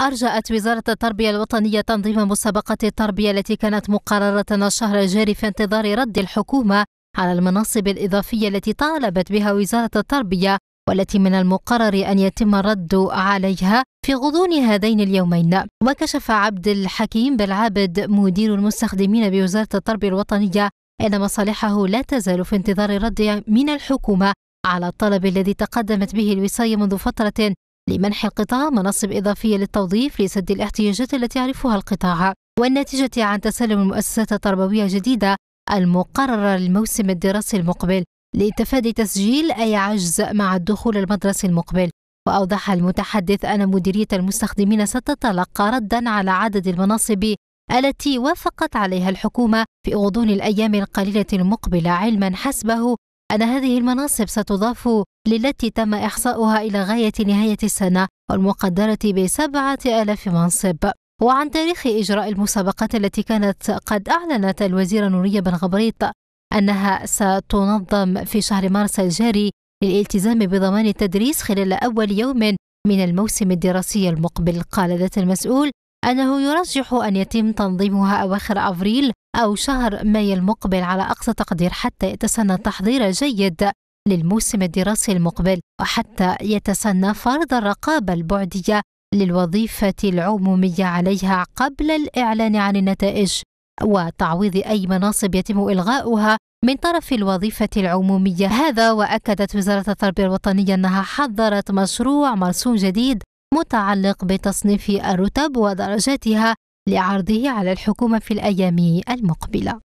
أرجأت وزارة التربية الوطنية تنظيم مسابقة التربية التي كانت مقررة الشهر الجاري في انتظار رد الحكومة على المناصب الإضافية التي طالبت بها وزارة التربية والتي من المقرر أن يتم الرد عليها في غضون هذين اليومين وكشف عبد الحكيم بالعابد مدير المستخدمين بوزارة التربية الوطنية أن مصالحه لا تزال في انتظار الرد من الحكومة على الطلب الذي تقدمت به الوصاية منذ فترة لمنح القطاع مناصب إضافية للتوظيف لسد الاحتياجات التي يعرفها القطاع والناتجة عن تسلم المؤسسات التربوية الجديدة المقررة للموسم الدراسي المقبل لتفادي تسجيل أي عجز مع الدخول المدرسي المقبل وأوضح المتحدث أن مديرية المستخدمين ستتلقى ردا على عدد المناصب التي وافقت عليها الحكومة في غضون الأيام القليلة المقبلة علما حسبه أن هذه المناصب ستضاف للتي تم إحصاؤها إلى غاية نهاية السنة والمقدرة بسبعة آلاف منصب وعن تاريخ إجراء المسابقات التي كانت قد أعلنت الوزيرة نورية بن غبريط أنها ستنظم في شهر مارس الجاري للالتزام بضمان التدريس خلال أول يوم من الموسم الدراسي المقبل قال ذات المسؤول أنه يرجح أن يتم تنظيمها أواخر أبريل أو شهر مايو المقبل على أقصى تقدير حتى يتسنى تحضير جيد للموسم الدراسي المقبل وحتى يتسنى فرض الرقابة البعدية للوظيفة العمومية عليها قبل الإعلان عن النتائج وتعويض أي مناصب يتم إلغاؤها من طرف الوظيفة العمومية هذا وأكدت وزارة التربية الوطنية أنها حضرت مشروع مرسوم جديد متعلق بتصنيف الرتب ودرجاتها لعرضه على الحكومة في الأيام المقبلة